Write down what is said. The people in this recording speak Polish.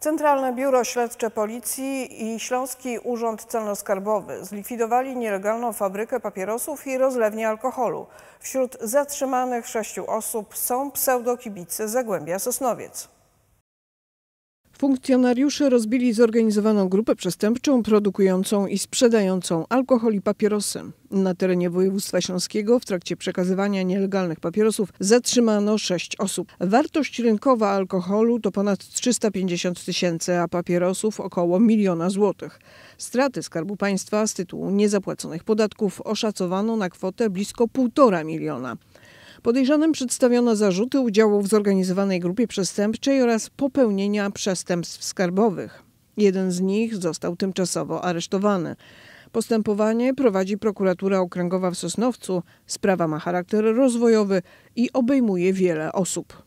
Centralne Biuro Śledcze Policji i Śląski Urząd Celno-Skarbowy zlikwidowali nielegalną fabrykę papierosów i rozlewnię alkoholu. Wśród zatrzymanych sześciu osób są pseudokibice Zagłębia Sosnowiec. Funkcjonariusze rozbili zorganizowaną grupę przestępczą produkującą i sprzedającą alkohol i papierosy. Na terenie województwa śląskiego w trakcie przekazywania nielegalnych papierosów zatrzymano sześć osób. Wartość rynkowa alkoholu to ponad 350 tysięcy, a papierosów około miliona złotych. Straty Skarbu Państwa z tytułu niezapłaconych podatków oszacowano na kwotę blisko 1,5 miliona. Podejrzanym przedstawiono zarzuty udziału w zorganizowanej grupie przestępczej oraz popełnienia przestępstw skarbowych. Jeden z nich został tymczasowo aresztowany. Postępowanie prowadzi prokuratura okręgowa w Sosnowcu. Sprawa ma charakter rozwojowy i obejmuje wiele osób.